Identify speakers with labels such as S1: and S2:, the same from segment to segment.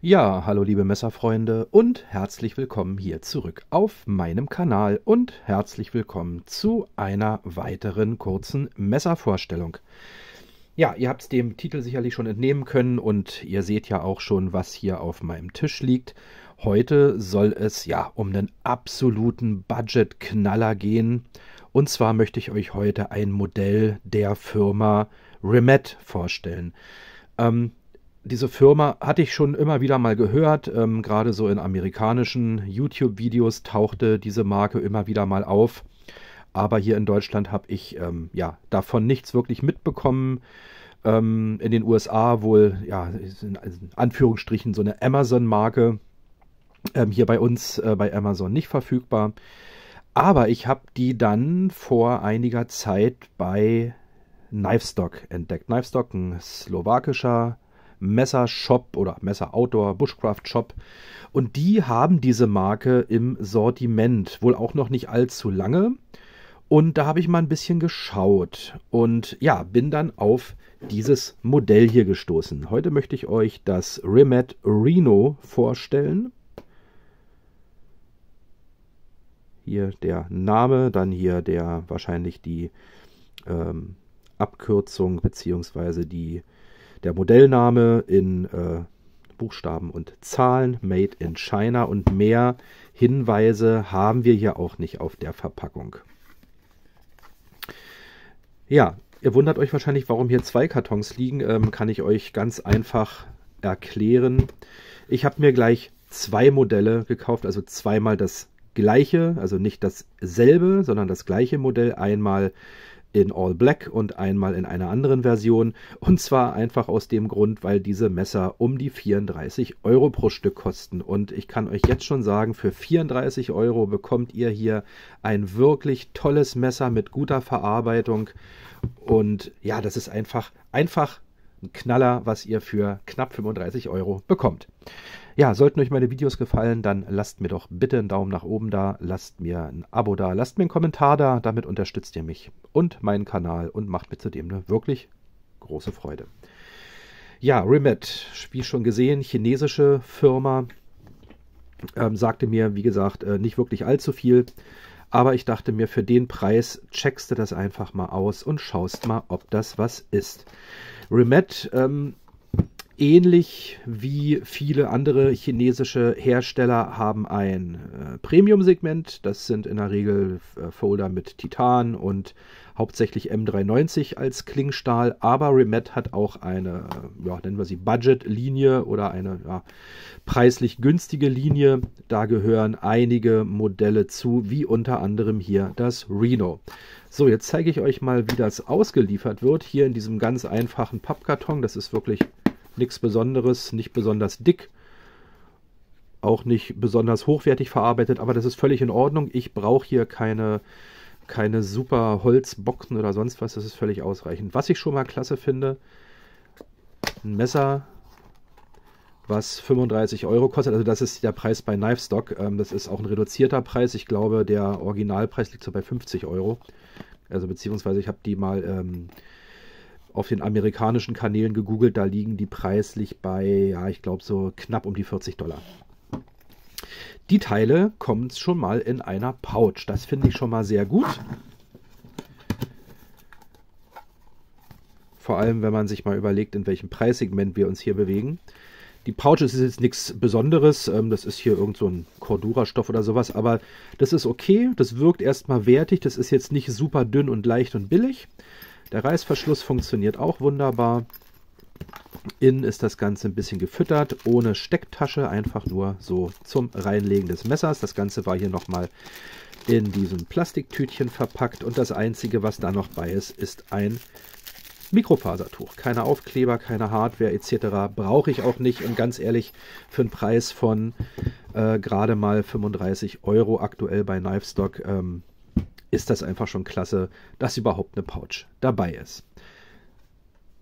S1: Ja, hallo liebe Messerfreunde und herzlich willkommen hier zurück auf meinem Kanal und herzlich willkommen zu einer weiteren kurzen Messervorstellung. Ja, ihr habt es dem Titel sicherlich schon entnehmen können und ihr seht ja auch schon, was hier auf meinem Tisch liegt. Heute soll es ja um einen absoluten Budgetknaller gehen. Und zwar möchte ich euch heute ein Modell der Firma Remet vorstellen. Ähm, diese Firma hatte ich schon immer wieder mal gehört. Ähm, gerade so in amerikanischen YouTube-Videos tauchte diese Marke immer wieder mal auf. Aber hier in Deutschland habe ich ähm, ja davon nichts wirklich mitbekommen. Ähm, in den USA wohl, ja, also in Anführungsstrichen so eine Amazon-Marke. Ähm, hier bei uns äh, bei Amazon nicht verfügbar. Aber ich habe die dann vor einiger Zeit bei Knivestock entdeckt. Knivestock, ein slowakischer Messershop oder Messer Outdoor Bushcraft Shop. Und die haben diese Marke im Sortiment, wohl auch noch nicht allzu lange. Und da habe ich mal ein bisschen geschaut und ja, bin dann auf dieses Modell hier gestoßen. Heute möchte ich euch das Rimet Reno vorstellen. Hier der Name, dann hier der wahrscheinlich die ähm, Abkürzung beziehungsweise die der Modellname in äh, Buchstaben und Zahlen, Made in China und mehr Hinweise haben wir hier auch nicht auf der Verpackung. Ja, ihr wundert euch wahrscheinlich, warum hier zwei Kartons liegen. Ähm, kann ich euch ganz einfach erklären. Ich habe mir gleich zwei Modelle gekauft, also zweimal das gleiche, also nicht dasselbe, sondern das gleiche Modell. Einmal in All Black und einmal in einer anderen Version. Und zwar einfach aus dem Grund, weil diese Messer um die 34 Euro pro Stück kosten. Und ich kann euch jetzt schon sagen, für 34 Euro bekommt ihr hier ein wirklich tolles Messer mit guter Verarbeitung. Und ja, das ist einfach, einfach ein Knaller, was ihr für knapp 35 Euro bekommt. Ja, sollten euch meine Videos gefallen, dann lasst mir doch bitte einen Daumen nach oben da, lasst mir ein Abo da, lasst mir einen Kommentar da, damit unterstützt ihr mich und meinen Kanal und macht mir zudem eine wirklich große Freude. Ja, Rimet, wie schon gesehen, chinesische Firma, ähm, sagte mir, wie gesagt, äh, nicht wirklich allzu viel. Aber ich dachte mir, für den Preis checkst du das einfach mal aus und schaust mal, ob das was ist. Remet ähm, ähnlich wie viele andere chinesische Hersteller haben ein äh, Premium-Segment. Das sind in der Regel äh, Folder mit Titan und hauptsächlich M390 als Klingstahl. Aber Remet hat auch eine, äh, ja, nennen wir sie Budget-Linie oder eine ja, preislich günstige Linie. Da gehören einige Modelle zu, wie unter anderem hier das Reno. So, jetzt zeige ich euch mal, wie das ausgeliefert wird. Hier in diesem ganz einfachen Pappkarton. Das ist wirklich nichts Besonderes, nicht besonders dick, auch nicht besonders hochwertig verarbeitet, aber das ist völlig in Ordnung. Ich brauche hier keine, keine super Holzboxen oder sonst was, das ist völlig ausreichend. Was ich schon mal klasse finde, ein Messer, was 35 Euro kostet. Also das ist der Preis bei Knivestock. Ähm, das ist auch ein reduzierter Preis. Ich glaube, der Originalpreis liegt so bei 50 Euro. Also beziehungsweise ich habe die mal ähm, auf den amerikanischen Kanälen gegoogelt, da liegen die preislich bei, ja, ich glaube so knapp um die 40 Dollar. Die Teile kommen schon mal in einer Pouch. Das finde ich schon mal sehr gut. Vor allem, wenn man sich mal überlegt, in welchem Preissegment wir uns hier bewegen. Die Pouch ist jetzt nichts Besonderes. Ähm, das ist hier irgend so ein Cordura-Stoff oder sowas. Aber das ist okay. Das wirkt erstmal wertig. Das ist jetzt nicht super dünn und leicht und billig. Der Reißverschluss funktioniert auch wunderbar. Innen ist das Ganze ein bisschen gefüttert, ohne Stecktasche, einfach nur so zum Reinlegen des Messers. Das Ganze war hier nochmal in diesem Plastiktütchen verpackt und das Einzige, was da noch bei ist, ist ein Mikrofasertuch. Keine Aufkleber, keine Hardware etc. brauche ich auch nicht und ganz ehrlich, für einen Preis von äh, gerade mal 35 Euro aktuell bei Knivestock ähm, ist das einfach schon klasse, dass überhaupt eine Pouch dabei ist.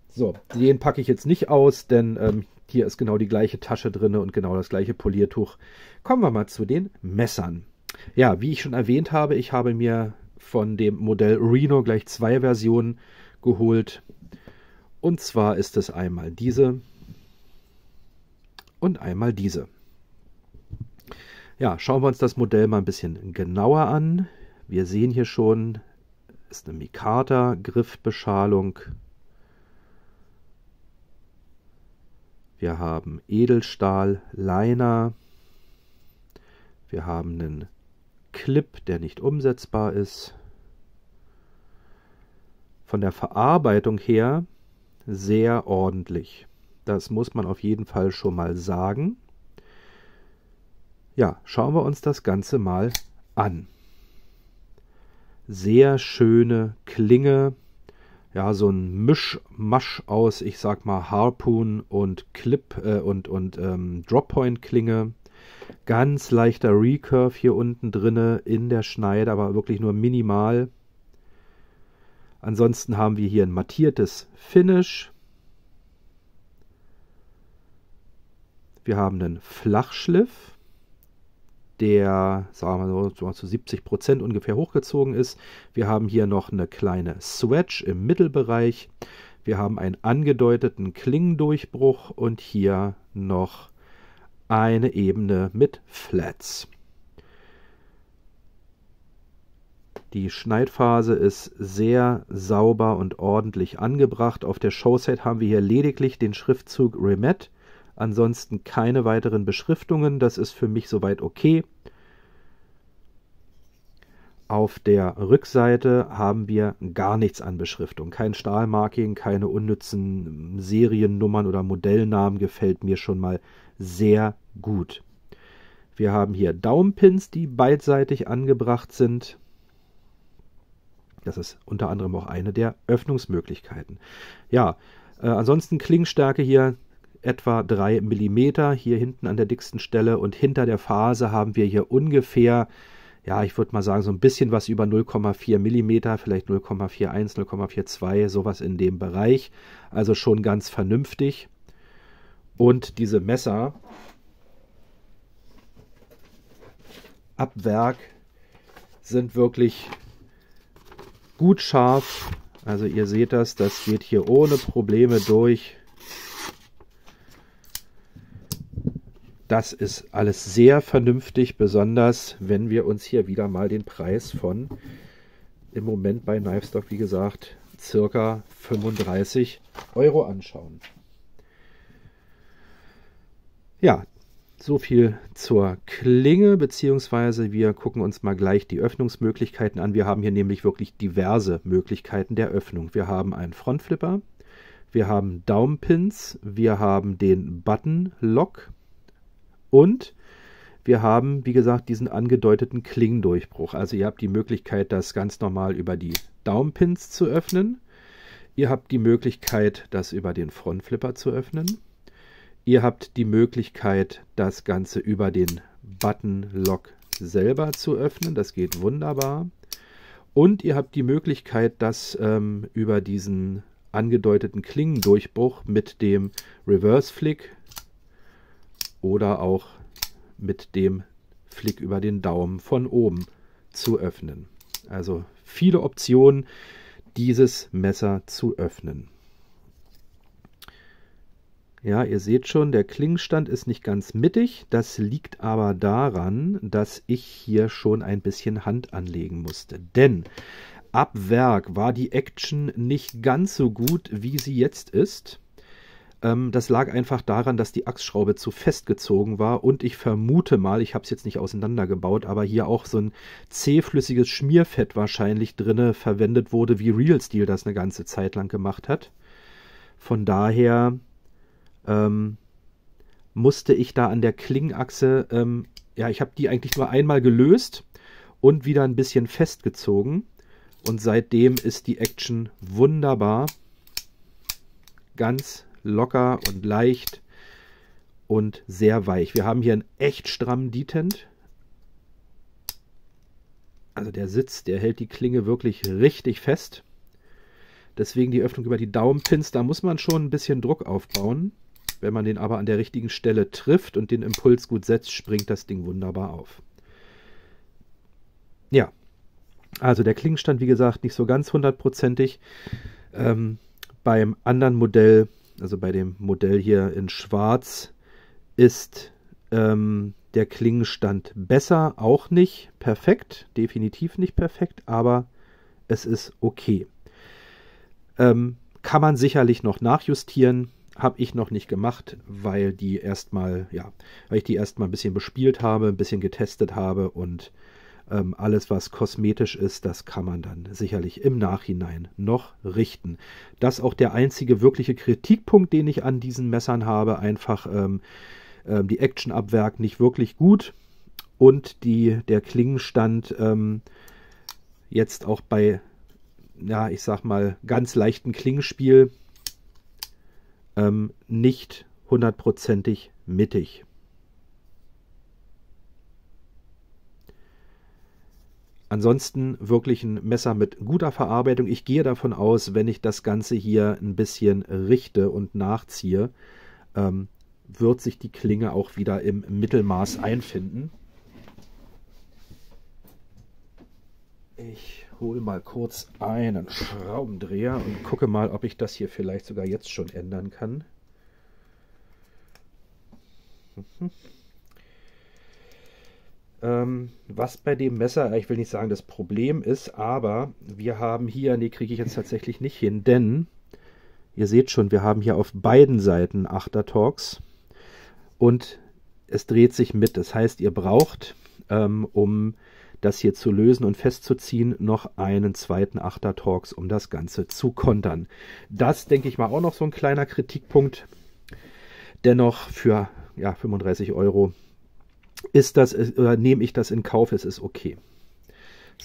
S1: So, den packe ich jetzt nicht aus, denn ähm, hier ist genau die gleiche Tasche drin und genau das gleiche Poliertuch. Kommen wir mal zu den Messern. Ja, wie ich schon erwähnt habe, ich habe mir von dem Modell Reno gleich zwei Versionen geholt. Und zwar ist es einmal diese und einmal diese. Ja, schauen wir uns das Modell mal ein bisschen genauer an. Wir sehen hier schon, ist eine Mikata, Griffbeschalung. Wir haben Edelstahl, Liner. Wir haben einen Clip, der nicht umsetzbar ist. Von der Verarbeitung her sehr ordentlich. Das muss man auf jeden Fall schon mal sagen. Ja, schauen wir uns das Ganze mal an sehr schöne Klinge. Ja, so ein Mischmasch aus, ich sag mal, Harpoon und Clip äh, und, und ähm, Droppoint-Klinge. Ganz leichter Recurve hier unten drinne in der Schneide, aber wirklich nur minimal. Ansonsten haben wir hier ein mattiertes Finish. Wir haben einen Flachschliff der, sagen wir mal so, zu 70 Prozent ungefähr hochgezogen ist. Wir haben hier noch eine kleine Swatch im Mittelbereich. Wir haben einen angedeuteten Klingendurchbruch und hier noch eine Ebene mit Flats. Die Schneidphase ist sehr sauber und ordentlich angebracht. Auf der Showset haben wir hier lediglich den Schriftzug Remet Ansonsten keine weiteren Beschriftungen. Das ist für mich soweit okay. Auf der Rückseite haben wir gar nichts an Beschriftung. Kein Stahlmarking, keine unnützen Seriennummern oder Modellnamen gefällt mir schon mal sehr gut. Wir haben hier Daumenpins, die beidseitig angebracht sind. Das ist unter anderem auch eine der Öffnungsmöglichkeiten. Ja, äh, ansonsten Klingstärke hier etwa 3 mm hier hinten an der dicksten Stelle und hinter der Phase haben wir hier ungefähr, ja, ich würde mal sagen, so ein bisschen was über 0,4 mm, vielleicht 0,41, 0,42, sowas in dem Bereich. Also schon ganz vernünftig. Und diese Messer ab Werk sind wirklich gut scharf. Also ihr seht das, das geht hier ohne Probleme durch. das ist alles sehr vernünftig, besonders wenn wir uns hier wieder mal den Preis von im Moment bei Knivestock, wie gesagt, circa 35 Euro anschauen. Ja, so viel zur Klinge, beziehungsweise wir gucken uns mal gleich die Öffnungsmöglichkeiten an. Wir haben hier nämlich wirklich diverse Möglichkeiten der Öffnung. Wir haben einen Frontflipper, wir haben Daumenpins, wir haben den Button Lock, und wir haben, wie gesagt, diesen angedeuteten Klingendurchbruch. Also ihr habt die Möglichkeit, das ganz normal über die Daumenpins zu öffnen. Ihr habt die Möglichkeit, das über den Frontflipper zu öffnen. Ihr habt die Möglichkeit, das Ganze über den Button Lock selber zu öffnen. Das geht wunderbar. Und ihr habt die Möglichkeit, das ähm, über diesen angedeuteten Klingendurchbruch mit dem Reverse Flick oder auch mit dem Flick über den Daumen von oben zu öffnen. Also viele Optionen, dieses Messer zu öffnen. Ja, ihr seht schon, der Klingenstand ist nicht ganz mittig. Das liegt aber daran, dass ich hier schon ein bisschen Hand anlegen musste. Denn ab Werk war die Action nicht ganz so gut, wie sie jetzt ist. Ähm, das lag einfach daran, dass die Achsschraube zu fest gezogen war und ich vermute mal, ich habe es jetzt nicht auseinandergebaut, aber hier auch so ein zähflüssiges Schmierfett wahrscheinlich drinne verwendet wurde, wie Real Steel das eine ganze Zeit lang gemacht hat. Von daher ähm, musste ich da an der Klingachse, ähm, ja, ich habe die eigentlich nur einmal gelöst und wieder ein bisschen festgezogen. Und seitdem ist die Action wunderbar. Ganz locker und leicht und sehr weich. Wir haben hier einen echt strammen Detent. Also der Sitz, der hält die Klinge wirklich richtig fest. Deswegen die Öffnung über die Daumenpins, da muss man schon ein bisschen Druck aufbauen. Wenn man den aber an der richtigen Stelle trifft und den Impuls gut setzt, springt das Ding wunderbar auf. Ja, also der Klingenstand, wie gesagt, nicht so ganz hundertprozentig. Ähm, beim anderen Modell also bei dem Modell hier in schwarz, ist ähm, der Klingenstand besser, auch nicht perfekt, definitiv nicht perfekt, aber es ist okay. Ähm, kann man sicherlich noch nachjustieren, habe ich noch nicht gemacht, weil die erstmal, ja, weil ich die erstmal ein bisschen bespielt habe, ein bisschen getestet habe und ähm, alles, was kosmetisch ist, das kann man dann sicherlich im Nachhinein noch richten. Das ist auch der einzige wirkliche Kritikpunkt, den ich an diesen Messern habe. Einfach ähm, ähm die Action ab Werk nicht wirklich gut und die, der Klingenstand ähm, jetzt auch bei, ja, ich sag mal, ganz leichten Klingenspiel ähm, nicht hundertprozentig mittig. Ansonsten wirklich ein Messer mit guter Verarbeitung. Ich gehe davon aus, wenn ich das Ganze hier ein bisschen richte und nachziehe, ähm, wird sich die Klinge auch wieder im Mittelmaß einfinden. Ich hole mal kurz einen Schraubendreher und gucke mal, ob ich das hier vielleicht sogar jetzt schon ändern kann. Mhm. Ähm, was bei dem Messer, ich will nicht sagen, das Problem ist, aber wir haben hier, nee, kriege ich jetzt tatsächlich nicht hin, denn ihr seht schon, wir haben hier auf beiden Seiten Achter-Talks und es dreht sich mit. Das heißt, ihr braucht, ähm, um das hier zu lösen und festzuziehen, noch einen zweiten Achter-Talks, um das Ganze zu kontern. Das, denke ich mal, auch noch so ein kleiner Kritikpunkt. Dennoch für ja, 35 Euro ist das, äh, oder nehme ich das in Kauf, es ist okay.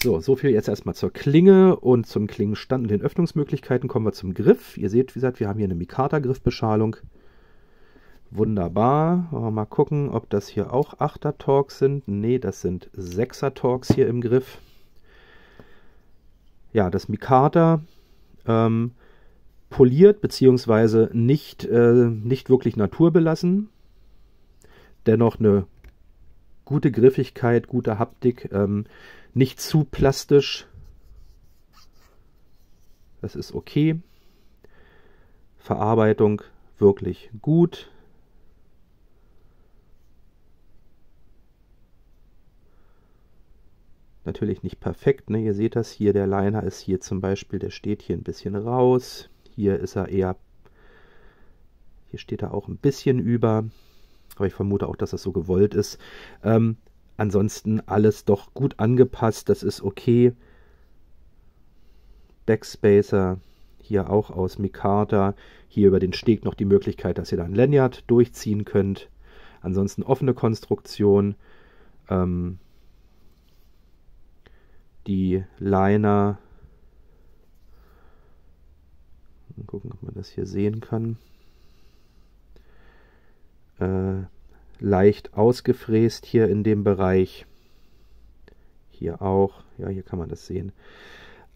S1: So, so viel jetzt erstmal zur Klinge und zum Klingenstand und den Öffnungsmöglichkeiten. Kommen wir zum Griff. Ihr seht, wie gesagt, wir haben hier eine Mikata-Griffbeschalung. Wunderbar. Mal gucken, ob das hier auch 8er Torx sind. Nee, das sind 6er Torx hier im Griff. Ja, das Mikata ähm, poliert bzw. Nicht, äh, nicht wirklich naturbelassen. Dennoch eine gute Griffigkeit, gute Haptik, ähm, nicht zu plastisch. Das ist okay. Verarbeitung wirklich gut. Natürlich nicht perfekt, ne? ihr seht das hier, der Liner ist hier zum Beispiel, der steht hier ein bisschen raus. Hier ist er eher, hier steht er auch ein bisschen über aber ich vermute auch, dass das so gewollt ist. Ähm, ansonsten alles doch gut angepasst, das ist okay. Backspacer, hier auch aus Mikata, hier über den Steg noch die Möglichkeit, dass ihr dann Lanyard durchziehen könnt. Ansonsten offene Konstruktion, ähm, die Liner. Mal gucken, ob man das hier sehen kann äh, leicht ausgefräst hier in dem Bereich. Hier auch, ja, hier kann man das sehen,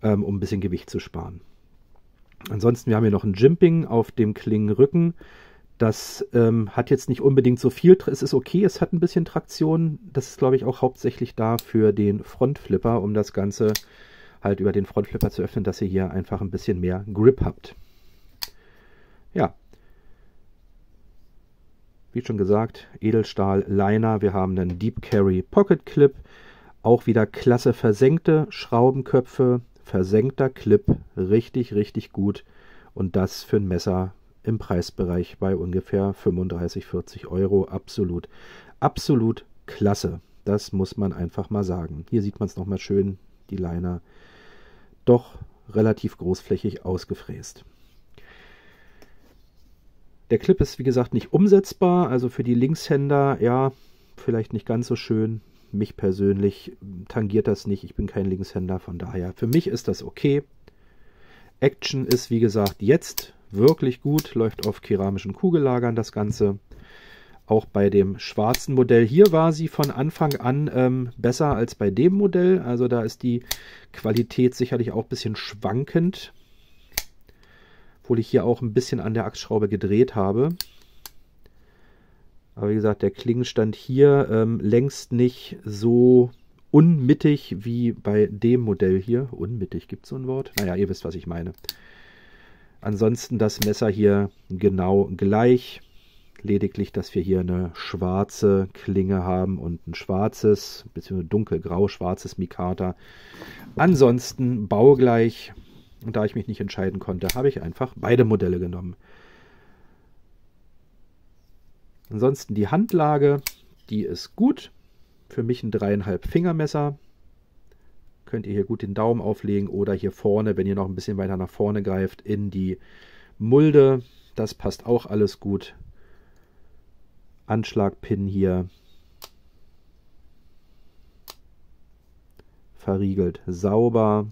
S1: ähm, um ein bisschen Gewicht zu sparen. Ansonsten, wir haben hier noch ein Jimping auf dem Klingenrücken. Das ähm, hat jetzt nicht unbedingt so viel, es ist okay, es hat ein bisschen Traktion. Das ist, glaube ich, auch hauptsächlich da für den Frontflipper, um das Ganze halt über den Frontflipper zu öffnen, dass ihr hier einfach ein bisschen mehr Grip habt. Ja, wie schon gesagt, Edelstahl Liner. Wir haben einen Deep Carry Pocket Clip. Auch wieder klasse versenkte Schraubenköpfe. Versenkter Clip. Richtig, richtig gut. Und das für ein Messer im Preisbereich bei ungefähr 35, 40 Euro. Absolut, absolut klasse. Das muss man einfach mal sagen. Hier sieht man es nochmal schön, die Liner doch relativ großflächig ausgefräst. Der Clip ist wie gesagt nicht umsetzbar, also für die Linkshänder, ja, vielleicht nicht ganz so schön. Mich persönlich tangiert das nicht, ich bin kein Linkshänder, von daher für mich ist das okay. Action ist wie gesagt jetzt wirklich gut, läuft auf keramischen Kugellagern das Ganze. Auch bei dem schwarzen Modell hier war sie von Anfang an ähm, besser als bei dem Modell. Also da ist die Qualität sicherlich auch ein bisschen schwankend obwohl ich hier auch ein bisschen an der Achsschraube gedreht habe. Aber wie gesagt, der Klingenstand hier ähm, längst nicht so unmittig wie bei dem Modell hier. Unmittig, gibt es so ein Wort? Naja, ihr wisst, was ich meine. Ansonsten das Messer hier genau gleich. Lediglich, dass wir hier eine schwarze Klinge haben und ein schwarzes, beziehungsweise dunkelgrau-schwarzes Mikata. Ansonsten baugleich. Und da ich mich nicht entscheiden konnte, habe ich einfach beide Modelle genommen. Ansonsten die Handlage, die ist gut. Für mich ein dreieinhalb Fingermesser. Könnt ihr hier gut den Daumen auflegen oder hier vorne, wenn ihr noch ein bisschen weiter nach vorne greift, in die Mulde. Das passt auch alles gut. Anschlagpin hier. Verriegelt sauber.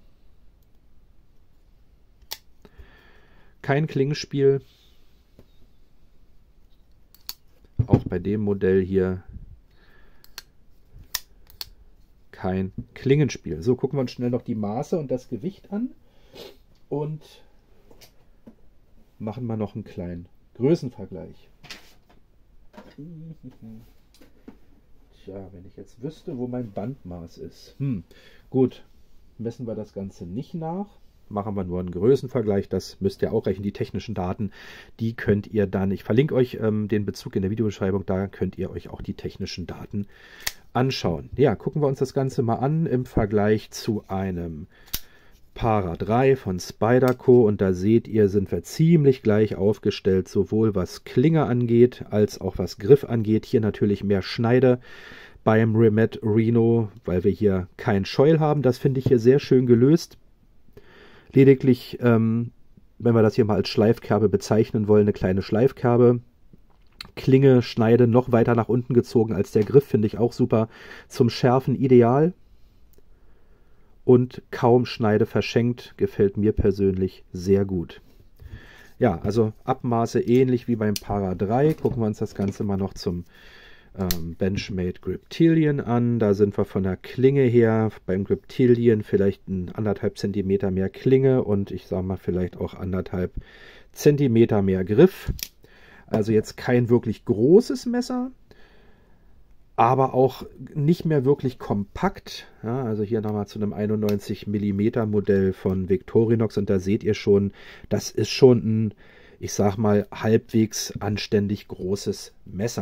S1: Kein Klingenspiel. Auch bei dem Modell hier kein Klingenspiel. So, gucken wir uns schnell noch die Maße und das Gewicht an. Und machen wir noch einen kleinen Größenvergleich. Tja, wenn ich jetzt wüsste, wo mein Bandmaß ist. Hm, gut, messen wir das Ganze nicht nach machen wir nur einen Größenvergleich. Das müsst ihr auch rechnen. Die technischen Daten, die könnt ihr dann, ich verlinke euch ähm, den Bezug in der Videobeschreibung, da könnt ihr euch auch die technischen Daten anschauen. Ja, gucken wir uns das Ganze mal an im Vergleich zu einem Para 3 von Spyderco und da seht ihr, sind wir ziemlich gleich aufgestellt, sowohl was Klinge angeht, als auch was Griff angeht. Hier natürlich mehr Schneide beim Remet Reno, weil wir hier keinen Scheul haben. Das finde ich hier sehr schön gelöst lediglich, ähm, wenn wir das hier mal als Schleifkerbe bezeichnen wollen, eine kleine Schleifkerbe. Klinge, Schneide noch weiter nach unten gezogen als der Griff, finde ich auch super. Zum Schärfen ideal. Und kaum Schneide verschenkt, gefällt mir persönlich sehr gut. Ja, also Abmaße ähnlich wie beim Para 3. Gucken wir uns das Ganze mal noch zum ähm, Benchmade Griptilian an. Da sind wir von der Klinge her beim Griptilian vielleicht ein anderthalb Zentimeter mehr Klinge und ich sage mal vielleicht auch anderthalb Zentimeter mehr Griff. Also jetzt kein wirklich großes Messer, aber auch nicht mehr wirklich kompakt. Ja, also hier nochmal zu einem 91 mm Modell von Victorinox und da seht ihr schon, das ist schon ein, ich sag mal, halbwegs anständig großes Messer.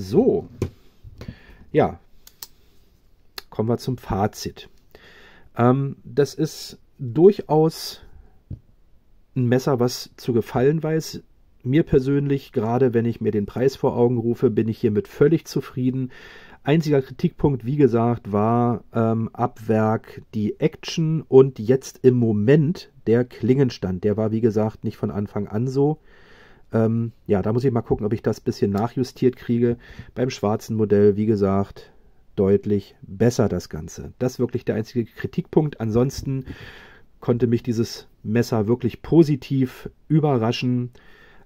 S1: So, ja, kommen wir zum Fazit. Ähm, das ist durchaus ein Messer, was zu gefallen weiß. Mir persönlich, gerade wenn ich mir den Preis vor Augen rufe, bin ich hiermit völlig zufrieden. Einziger Kritikpunkt, wie gesagt, war ähm, ab Werk die Action und jetzt im Moment der Klingenstand. Der war, wie gesagt, nicht von Anfang an so. Ähm, ja, da muss ich mal gucken, ob ich das ein bisschen nachjustiert kriege. Beim schwarzen Modell, wie gesagt, deutlich besser das Ganze. Das ist wirklich der einzige Kritikpunkt. Ansonsten konnte mich dieses Messer wirklich positiv überraschen.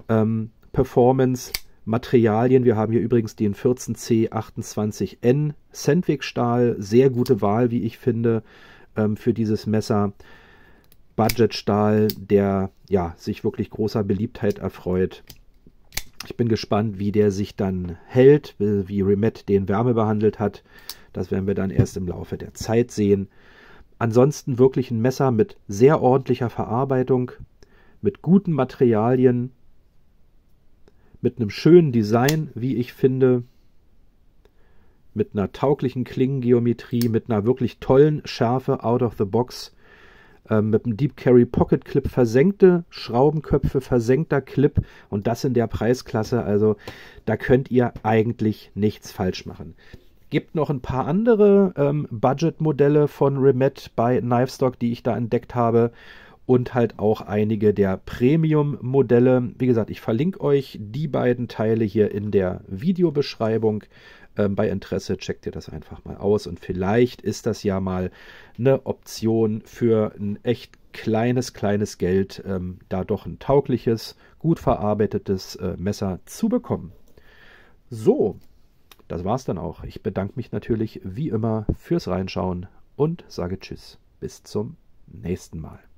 S1: Ähm, Performance, Materialien. Wir haben hier übrigens den 14C28N Sandwich Stahl. Sehr gute Wahl, wie ich finde, ähm, für dieses Messer. Budgetstahl, der ja sich wirklich großer Beliebtheit erfreut. Ich bin gespannt, wie der sich dann hält, wie Remet den Wärme behandelt hat. Das werden wir dann erst im Laufe der Zeit sehen. Ansonsten wirklich ein Messer mit sehr ordentlicher Verarbeitung, mit guten Materialien, mit einem schönen Design, wie ich finde, mit einer tauglichen Klingengeometrie, mit einer wirklich tollen Schärfe out of the box ähm, mit einem Deep Carry Pocket Clip versenkte Schraubenköpfe, versenkter Clip und das in der Preisklasse. Also da könnt ihr eigentlich nichts falsch machen. Gibt noch ein paar andere ähm, Budget-Modelle von Remet bei Knivestock, die ich da entdeckt habe und halt auch einige der Premium-Modelle. Wie gesagt, ich verlinke euch die beiden Teile hier in der Videobeschreibung. Ähm, bei Interesse checkt ihr das einfach mal aus und vielleicht ist das ja mal eine Option für ein echt kleines, kleines Geld, ähm, da doch ein taugliches, gut verarbeitetes äh, Messer zu bekommen. So, das war's dann auch. Ich bedanke mich natürlich wie immer fürs Reinschauen und sage Tschüss. Bis zum nächsten Mal.